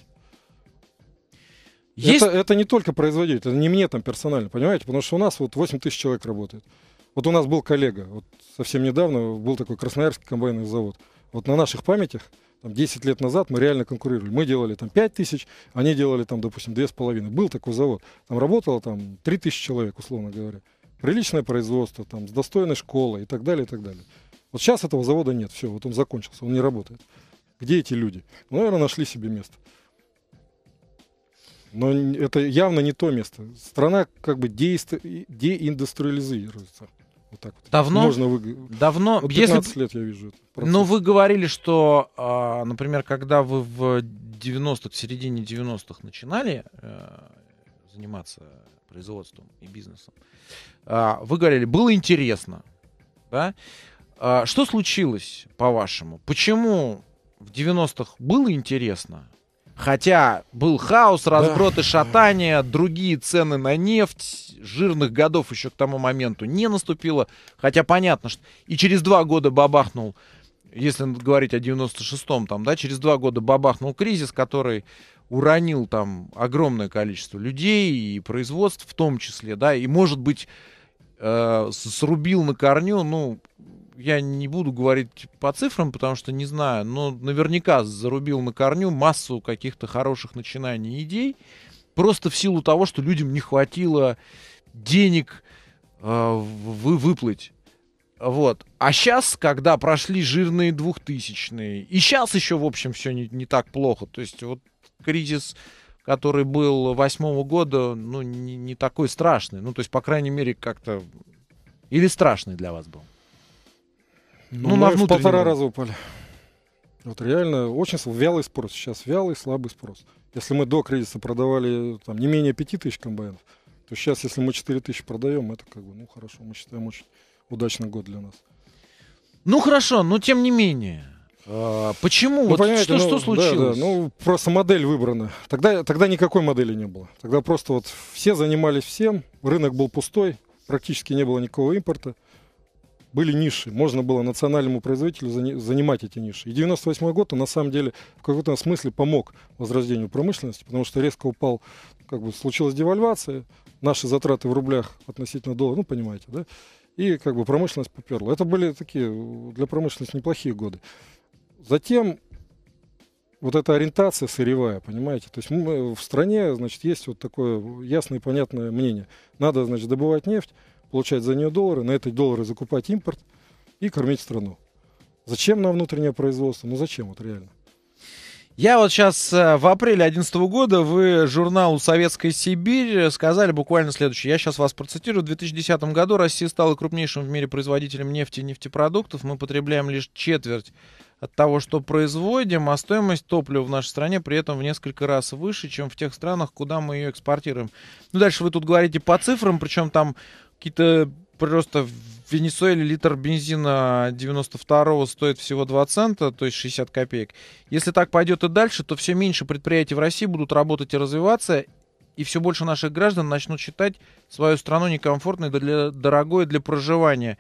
Есть... Это, это не только производить, это не мне там персонально, понимаете? Потому что у нас вот 8 тысяч человек работает. Вот у нас был коллега, вот совсем недавно был такой Красноярский комбайный завод. Вот на наших памятях там, 10 лет назад мы реально конкурировали. Мы делали там 5 тысяч, они делали там, допустим, 2,5. Был такой завод. Там работало там 3 тысячи человек, условно говоря. Приличное производство, там, с достойной школой и так далее, и так далее. Вот сейчас этого завода нет, все, вот он закончился, он не работает. Где эти люди? Ну, наверное, нашли себе место. Но это явно не то место. Страна как бы деиндустриализируется. Вот так вот. Давно? Можно вы... Давно. Вот 15 если... лет я вижу это. Процесс. Но ну, вы говорили, что, а, например, когда вы в 90-х, в середине 90-х начинали э, заниматься производством и бизнесом, а, вы говорили, было интересно. Да? А, что случилось, по-вашему? Почему в 90-х было интересно, Хотя был хаос, разброд и шатание, другие цены на нефть, жирных годов еще к тому моменту не наступило. Хотя понятно, что и через два года бабахнул, если говорить о 96-м, там, да, через два года бабахнул кризис, который уронил там огромное количество людей и производств в том числе, да, и, может быть, э, срубил на корню, ну, я не буду говорить типа, по цифрам, потому что не знаю, но наверняка зарубил на корню массу каких-то хороших начинаний и идей, просто в силу того, что людям не хватило денег э, вы, выплыть. Вот. А сейчас, когда прошли жирные двухтысячные, и сейчас еще, в общем, все не, не так плохо. То есть вот кризис который был восьмого года, ну, не, не такой страшный. Ну, то есть, по крайней мере, как-то... Или страшный для вас был? Но ну, ну, мы на в полтора раза упали. Вот реально очень вялый спрос. Сейчас вялый, слабый спрос. Если мы до кризиса продавали там, не менее 5 тысяч комбайнов, то сейчас, если мы 4 тысячи продаем, это как бы, ну хорошо, мы считаем очень удачный год для нас. Ну хорошо, но тем не менее. А, почему? Ну, вот понимаете, что, ну, что случилось? Да, да, ну, просто модель выбрана. Тогда, тогда никакой модели не было. Тогда просто вот все занимались всем, рынок был пустой, практически не было никакого импорта были ниши, можно было национальному производителю занимать эти ниши. И 98 год, он на самом деле в каком-то смысле помог возрождению промышленности, потому что резко упал, как бы случилась девальвация, наши затраты в рублях относительно доллара, ну, понимаете, да, и как бы промышленность поперла. Это были такие э, для промышленности неплохие годы. Затем вот эта ориентация сырьевая, понимаете? То есть мы, э, в стране, значит, есть вот такое э, ясное и понятное мнение. Надо, значит, добывать нефть, получать за нее доллары, на эти доллары закупать импорт и кормить страну. Зачем нам внутреннее производство? Ну зачем вот реально? Я вот сейчас э, в апреле 2011 года вы журналу «Советская Сибирь» сказали буквально следующее. Я сейчас вас процитирую. В 2010 году Россия стала крупнейшим в мире производителем нефти и нефтепродуктов. Мы потребляем лишь четверть от того, что производим, а стоимость топлива в нашей стране при этом в несколько раз выше, чем в тех странах, куда мы ее экспортируем. Ну, дальше вы тут говорите по цифрам, причем там какие-то просто в Венесуэле литр бензина 92-го стоит всего 2 цента, то есть 60 копеек. Если так пойдет и дальше, то все меньше предприятий в России будут работать и развиваться, и все больше наших граждан начнут считать свою страну некомфортной, для, дорогой для проживания.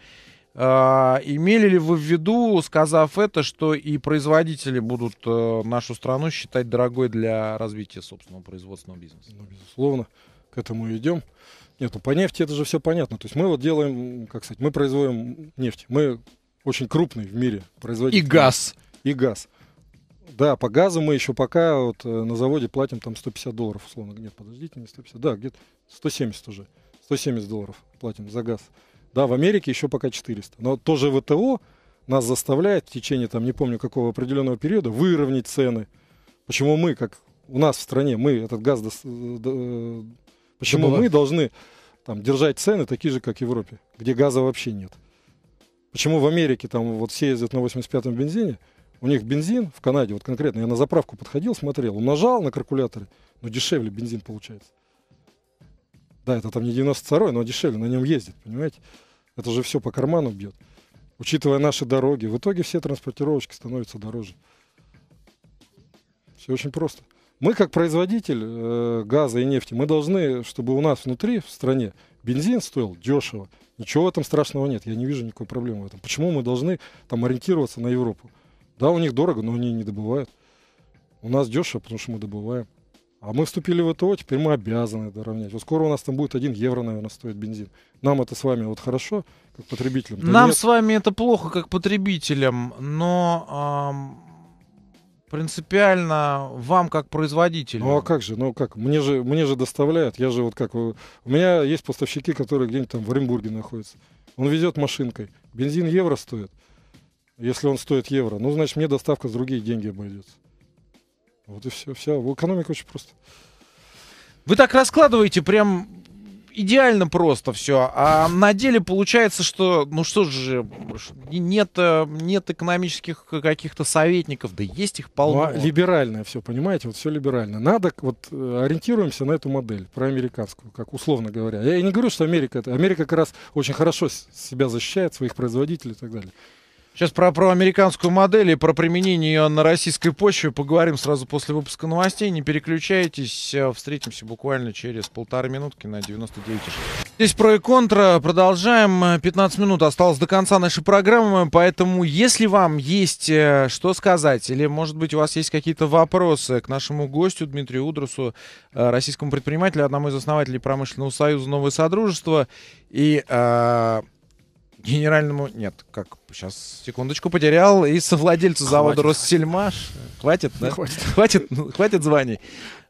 А, имели ли вы в виду, сказав это, что и производители будут э, нашу страну считать дорогой для развития собственного производственного бизнеса? Ну, безусловно, к этому идем. Нет, ну по нефти это же все понятно. То есть мы вот делаем, как сказать, мы производим нефть. Мы очень крупный в мире производитель. И газ. И газ. Да, по газу мы еще пока вот э, на заводе платим там 150 долларов, условно. Нет, подождите, не 150. Да, где-то 170 уже. 170 долларов платим за газ. Да, в Америке еще пока 400. Но тоже ВТО нас заставляет в течение, там, не помню, какого определенного периода выровнять цены. Почему мы, как у нас в стране, мы этот газ до, э, до, э, Почему Добывать. мы должны там, держать цены такие же, как в Европе, где газа вообще нет? Почему в Америке там вот все ездят на 85-м бензине, у них бензин в Канаде, вот конкретно я на заправку подходил, смотрел, нажал на калькуляторе, но дешевле бензин получается. Да, это там не 92-й, но дешевле на нем ездит, понимаете? Это же все по карману бьет. Учитывая наши дороги, в итоге все транспортировочки становятся дороже. Все очень просто. Мы как производитель э, газа и нефти, мы должны, чтобы у нас внутри, в стране, бензин стоил дешево. Ничего в этом страшного нет, я не вижу никакой проблемы в этом. Почему мы должны там ориентироваться на Европу? Да, у них дорого, но они не добывают. У нас дешево, потому что мы добываем. А мы вступили в это. теперь мы обязаны это равнять. Вот скоро у нас там будет 1 евро, наверное, стоит бензин. Нам это с вами вот хорошо, как потребителям. Да Нам нет. с вами это плохо, как потребителям, но эм, принципиально вам как производителю. Ну а как же, ну как, мне же, мне же доставляют, я же вот как, э, у меня есть поставщики, которые где-нибудь там в Оренбурге находятся. Он везет машинкой, бензин евро стоит, если он стоит евро, ну значит мне доставка с другие деньги обойдется. Вот и все, вся экономика очень просто. Вы так раскладываете прям идеально просто все. А на деле получается, что, ну что же, нет, нет экономических каких-то советников, да есть их полно. Ну, а либеральное все, понимаете, вот все либерально. Надо, вот э, ориентируемся на эту модель, про американскую, как условно говоря. Я не говорю, что Америка это. Америка как раз очень хорошо себя защищает, своих производителей и так далее. Сейчас про, про американскую модель и про применение ее на российской почве поговорим сразу после выпуска новостей. Не переключайтесь, э, встретимся буквально через полторы минутки на 99. Здесь про и контра. Продолжаем. 15 э, минут осталось до конца нашей программы, поэтому если вам есть э, что сказать или, может быть, у вас есть какие-то вопросы к нашему гостю Дмитрию Удрусу, российскому предпринимателю, одному из основателей промышленного союза «Новое Содружество» и... Э, генеральному... Нет, как? Сейчас секундочку потерял. И совладельцу хватит, завода Россельмаш... Хватит, да? Хватит. Хватит, ну, хватит званий.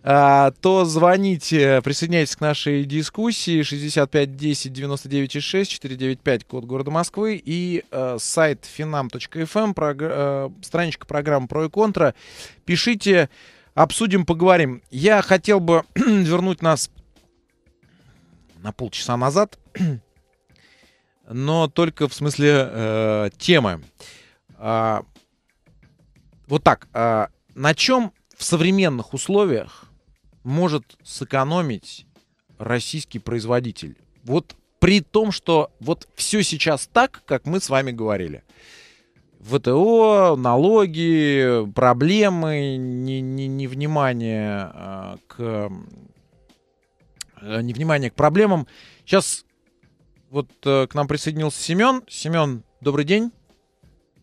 А, то звоните, присоединяйтесь к нашей дискуссии 65 10 99 6 495 код города Москвы и э, сайт finam.fm, эм, прог... э, страничка программы про и контра. Пишите, обсудим, поговорим. Я хотел бы вернуть нас на полчаса назад. но только в смысле э, темы. А, вот так. А, на чем в современных условиях может сэкономить российский производитель? Вот при том, что вот все сейчас так, как мы с вами говорили. ВТО, налоги, проблемы, невнимание не, не а, к э, невнимание к проблемам. Сейчас вот э, к нам присоединился Семен. Семен, добрый день.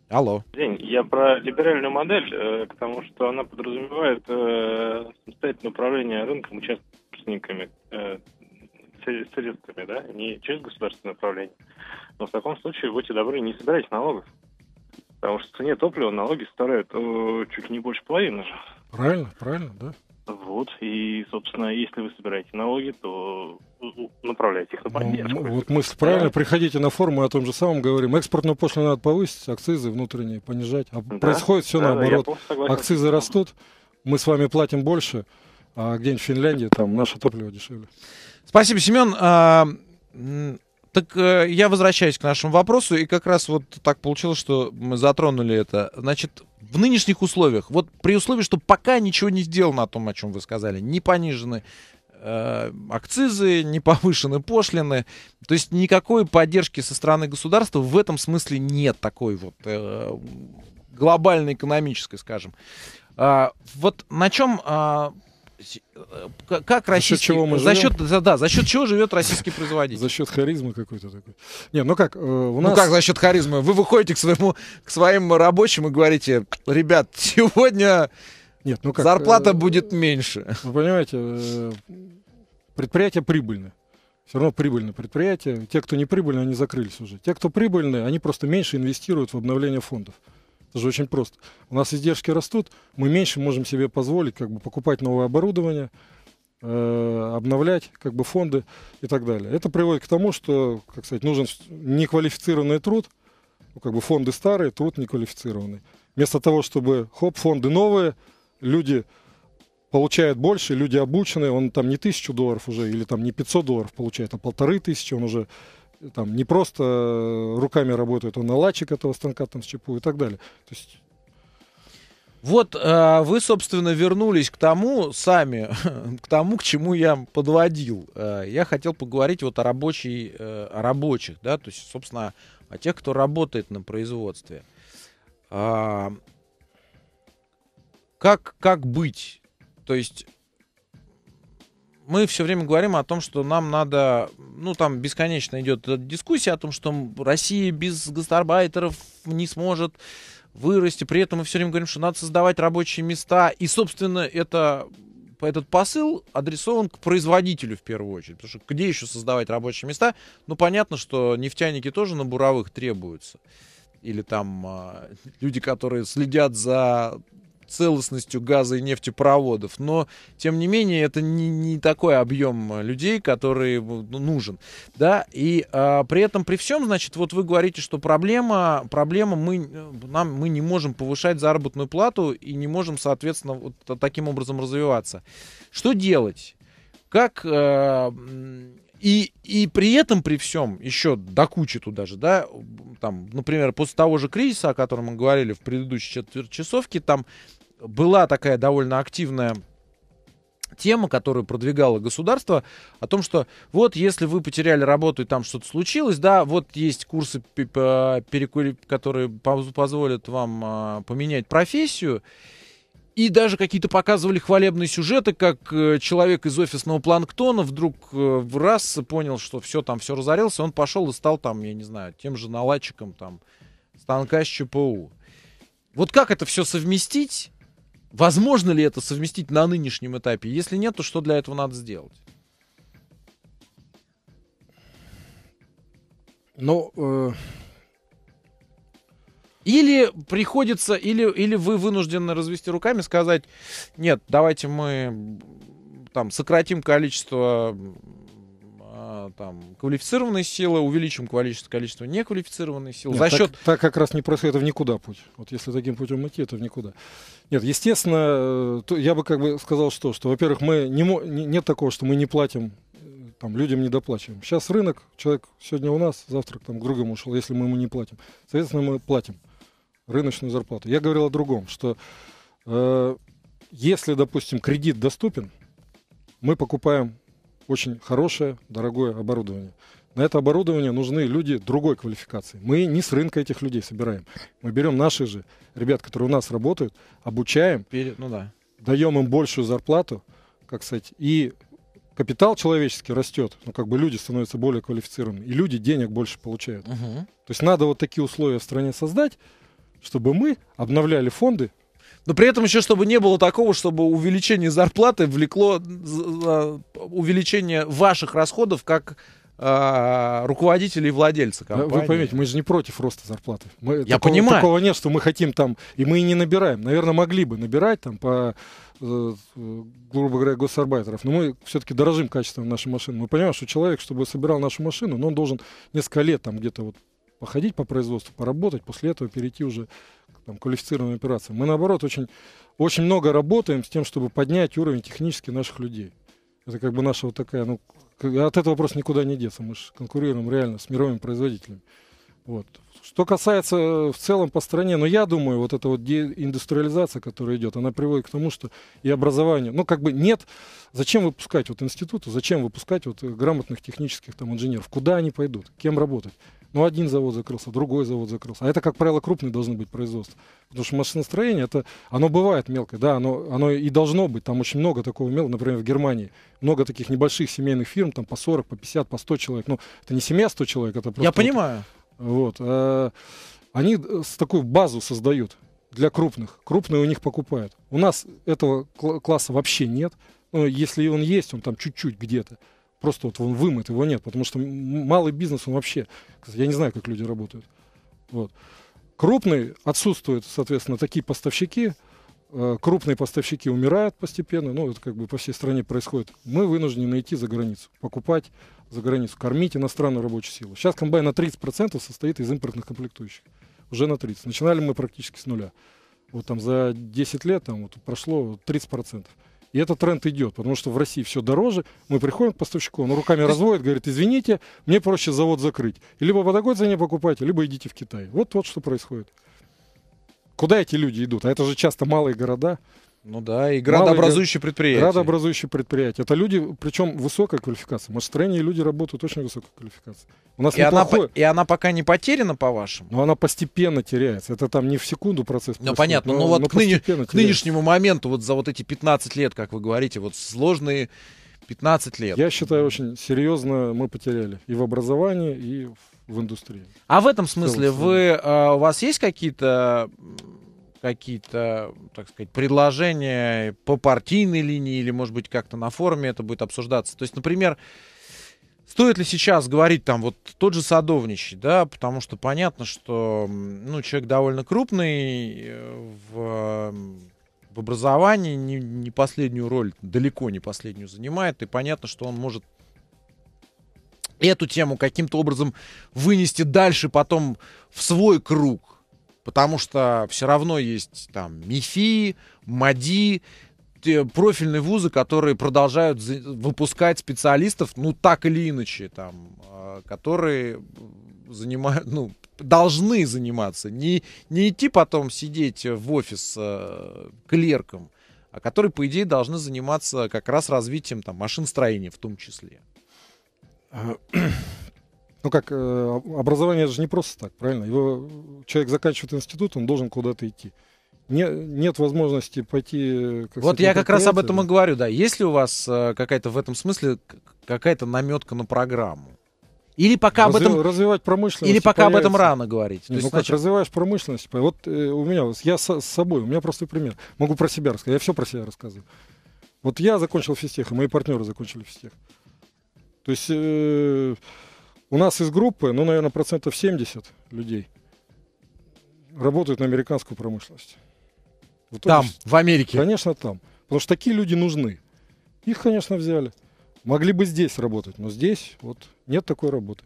Алло. День. Я про либеральную модель, э, потому что она подразумевает э, самостоятельное управление рынком участниками, э, средствами, да, не через государственное управление. Но в таком случае, будьте добры, не собирайте налогов. Потому что в цене топлива налоги составляют э, чуть не больше половины же. Правильно, правильно, да. Вот, и, собственно, если вы собираете налоги, то направляйте их на ну, поддержку. Ну, вот мы правильно да. приходите на форум, мы о том же самом говорим. Экспортную пошлину надо повысить, акцизы внутренние понижать. А да, происходит все да, наоборот. акцизы растут, мы с вами платим больше, а где-нибудь в Финляндии там наше топливо дешевле. Спасибо, Семен. А, так э, я возвращаюсь к нашему вопросу, и как раз вот так получилось, что мы затронули это. Значит, в нынешних условиях, вот при условии, что пока ничего не сделано о том, о чем вы сказали, не понижены э, акцизы, не повышены пошлины, то есть никакой поддержки со стороны государства в этом смысле нет такой вот э, глобальной экономической, скажем. А, вот на чем а, Э, э, как российский... За счет чего мы за счет, за, да, за счет чего живет российский производитель? За счет харизмы какой-то такой. Не, ну как, э, у ну нас... Ну как за счет харизмы? Вы выходите к, своему, к своим рабочим и говорите, ребят, сегодня Нет, ну как, зарплата будет меньше. Вы понимаете, э, предприятие прибыльное. Все равно прибыльное предприятие. Те, кто не прибыльные, они закрылись уже. Те, кто прибыльные, они просто меньше инвестируют в обновление фондов. Это же очень просто. У нас издержки растут, мы меньше можем себе позволить как бы, покупать новое оборудование, э, обновлять как бы, фонды и так далее. Это приводит к тому, что как сказать, нужен неквалифицированный труд, ну, как бы фонды старые, труд неквалифицированный. Вместо того, чтобы, хоп, фонды новые, люди получают больше, люди обученные, он там не тысячу долларов уже или там не 500 долларов получает, а полторы тысячи, он уже там не просто э, руками работает, он а наладчик этого станка там с ЧПУ и так далее. То есть вот э, вы, собственно, вернулись к тому сами, к тому, к чему я подводил. Э, я хотел поговорить вот о, рабочей, э, о рабочих, да, то есть, собственно, о тех, кто работает на производстве. Э, как, как быть? То есть мы все время говорим о том, что нам надо, ну там бесконечно идет дискуссия о том, что Россия без гастарбайтеров не сможет вырасти. При этом мы все время говорим, что надо создавать рабочие места. И, собственно, это этот посыл адресован к производителю в первую очередь. Потому что где еще создавать рабочие места? Ну, понятно, что нефтяники тоже на буровых требуются. Или там э, люди, которые следят за целостностью газа и нефтепроводов. Но, тем не менее, это не, не такой объем людей, который ну, нужен. Да? И а, при этом, при всем, значит, вот вы говорите, что проблема, проблема мы, нам, мы не можем повышать заработную плату и не можем, соответственно, вот таким образом развиваться. Что делать? Как... А, и, и при этом, при всем, еще до кучи туда же, да, там, например, после того же кризиса, о котором мы говорили в предыдущей четвертьчасовке, там была такая довольно активная тема, которую продвигало государство, о том, что вот если вы потеряли работу и там что-то случилось, да, вот есть курсы, которые позволят вам а, поменять профессию. И даже какие-то показывали хвалебные сюжеты, как э, человек из офисного планктона вдруг э, в раз понял, что все там, все разорился, он пошел и стал там, я не знаю, тем же наладчиком там станка с ЧПУ. Вот как это все совместить? Возможно ли это совместить на нынешнем этапе? Если нет, то что для этого надо сделать? Ну, э... Или приходится, или, или вы вынуждены развести руками, сказать, нет, давайте мы там сократим количество Э, там, квалифицированные силы, увеличим количество, количество неквалифицированной силы. Нет, За счет... так, как раз не происходит, это в никуда путь. Вот если таким путем идти, это в никуда. Нет, естественно, э, то я бы как бы сказал, что, что во-первых, мы не, не, нет такого, что мы не платим э, там, людям не доплачиваем. Сейчас рынок, человек сегодня у нас, завтра там, к другому ушел, если мы ему не платим. Соответственно, мы платим рыночную зарплату. Я говорил о другом, что э, если, допустим, кредит доступен, мы покупаем очень хорошее, дорогое оборудование. На это оборудование нужны люди другой квалификации. Мы не с рынка этих людей собираем. Мы берем наших же ребят, которые у нас работают, обучаем, Перед, ну да. даем им большую зарплату, как сказать, и капитал человеческий растет, ну как бы люди становятся более квалифицированными, и люди денег больше получают. Угу. То есть надо вот такие условия в стране создать, чтобы мы обновляли фонды но при этом еще, чтобы не было такого, чтобы увеличение зарплаты влекло а, увеличение ваших расходов как а, руководителей и владельца компании. Вы поймете, мы же не против роста зарплаты. Мы, Я такого, понимаю. Такого нет, что мы хотим там, и мы и не набираем. Наверное, могли бы набирать там по, э, грубо говоря, госарбайтеров. Но мы все-таки дорожим качеством нашей машины. Мы понимаем, что человек, чтобы собирал нашу машину, но он должен несколько лет там где-то вот походить по производству, поработать, после этого перейти уже там, квалифицированными операциями. Мы, наоборот, очень, очень много работаем с тем, чтобы поднять уровень технически наших людей. Это как бы наша вот такая, ну, от этого просто никуда не деться. Мы же конкурируем реально с мировыми производителями. Вот. Что касается э, в целом по стране, но ну, я думаю, вот эта вот индустриализация, которая идет, она приводит к тому, что и образование, ну как бы нет, зачем выпускать вот институту? зачем выпускать вот э, грамотных технических там инженеров, куда они пойдут, кем работать. Ну, один завод закрылся, другой завод закрылся. А это, как правило, крупные должны быть производства. Потому что машиностроение, это, оно бывает мелкое, да, оно, оно и должно быть. Там очень много такого мелкого, например, в Германии. Много таких небольших семейных фирм, там по 40, по 50, по 100 человек. Ну, это не семья 100 человек, это просто... Я понимаю. Вот. вот э, они э, такую базу создают для крупных. Крупные у них покупают. У нас этого класса вообще нет. Ну, если он есть, он там чуть-чуть где-то. Просто вот он вымыт, его нет, потому что малый бизнес, он вообще, я не знаю, как люди работают. Вот. Крупный отсутствуют, соответственно, такие поставщики, э, крупные поставщики умирают постепенно, ну, это как бы по всей стране происходит. Мы вынуждены идти за границу, покупать за границу, кормить иностранную рабочую силу. Сейчас комбайн на 30% состоит из импортных комплектующих. Уже на 30%. Начинали мы практически с нуля. Вот там за 10 лет там вот прошло 30%. И этот тренд идет, потому что в России все дороже. Мы приходим к поставщику, он руками разводит, говорит, извините, мне проще завод закрыть. И либо за не покупайте, либо идите в Китай. Вот вот что происходит. Куда эти люди идут? А это же часто малые города. Ну да, и градообразующие предприятия. Градообразующие предприятия. Это люди, причем высокая квалификация. Машстроение люди работают очень высокой квалификацией. У нас и, она, и она пока не потеряна, по-вашему? Но она постепенно теряется. Это там не в секунду процесс. Ну понятно, но, но ну вот но к, ныне, к нынешнему моменту, вот за вот эти 15 лет, как вы говорите, вот сложные 15 лет. Я считаю, очень серьезно мы потеряли и в образовании, и в индустрии. А в этом смысле в целом, вы, э, у вас есть какие-то какие-то, так сказать, предложения по партийной линии или, может быть, как-то на форуме это будет обсуждаться. То есть, например, Стоит ли сейчас говорить там вот тот же садовничий, да, потому что понятно, что ну, человек довольно крупный э, в, в образовании, не, не последнюю роль, далеко не последнюю занимает, и понятно, что он может эту тему каким-то образом вынести дальше потом в свой круг, потому что все равно есть там МИФИ, МАДИ, те профильные вузы, которые продолжают выпускать специалистов, ну так или иначе, там, а, которые занимают, ну, должны заниматься, не, не идти потом сидеть в офис э, клерком, а которые, по идее, должны заниматься как раз развитием там, машиностроения в том числе. А, ну как, э, образование это же не просто так, правильно? Его, человек заканчивает институт, он должен куда-то идти. Не, нет возможности пойти... Э, как вот сказать, я как раз об этом и говорю, да. Есть ли у вас э, какая-то в этом смысле какая-то наметка на программу? Или пока Разви... об этом развивать промышленность или пока появится. об этом рано говорить. Не, ну есть, как развиваешь промышленность? Вот э, у меня я с, с собой, у меня простой пример. Могу про себя рассказать. Я все про себя рассказываю. Вот я закончил физтех, и мои партнеры закончили физтех. То есть э, у нас из группы, ну, наверное, процентов 70 людей работают на американскую промышленность. Вот там, есть, в Америке? Конечно, там. Потому что такие люди нужны. Их, конечно, взяли. Могли бы здесь работать, но здесь вот нет такой работы.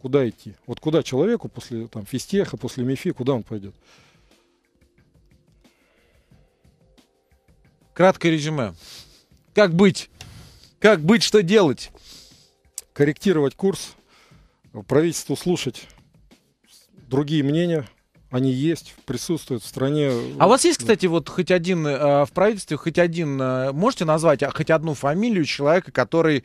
Куда идти? Вот куда человеку после там, физтеха, после МИФИ, куда он пойдет? Краткое резюме. Как быть? Как быть, что делать? Корректировать курс, правительству слушать другие мнения, они есть, присутствуют в стране. А у вас есть, кстати, вот хоть один э, в правительстве, хоть один, э, можете назвать а, хоть одну фамилию человека, который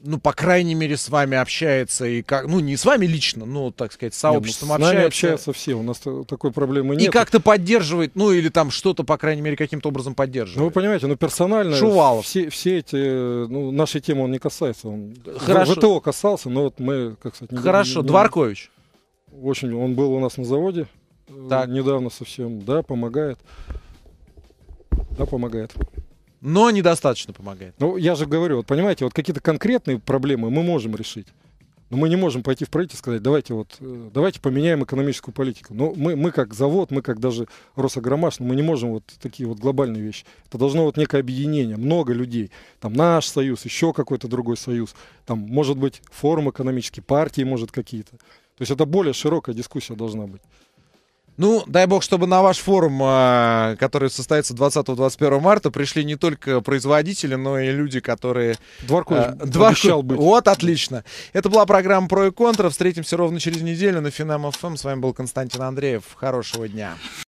ну, по крайней мере, с вами общается и как, ну, не с вами лично, но, так сказать, с сообществом нет, ну, с общается. общаются все, у нас такой проблемы нет. И как-то поддерживает, ну, или там что-то, по крайней мере, каким-то образом поддерживает. Ну, вы понимаете, ну, персонально Шувалов. Все, все эти, ну, нашей темы он не касается. Он Хорошо. ВТО касался, но вот мы, как сказать... Не, Хорошо, не, не, Дворкович. Очень, он был у нас на заводе э, так. недавно совсем, да, помогает. Да, помогает но недостаточно помогает. Ну, я же говорю, вот понимаете, вот какие-то конкретные проблемы мы можем решить. Но мы не можем пойти в правительство и сказать, давайте, вот, э, давайте поменяем экономическую политику. Но мы, мы как завод, мы как даже Росагромаш, мы не можем вот такие вот глобальные вещи. Это должно вот некое объединение, много людей. Там наш союз, еще какой-то другой союз. Там, может быть, форум экономический, партии, может, какие-то. То есть это более широкая дискуссия должна быть. Ну, дай бог, чтобы на ваш форум, а, который состоится 20-21 марта, пришли не только производители, но и люди, которые... Дворкуш э, Дворку... А, быть. Вот, отлично. Это была программа «Про и контра». Встретимся ровно через неделю на Финам ФМ. Эм. С вами был Константин Андреев. Хорошего дня.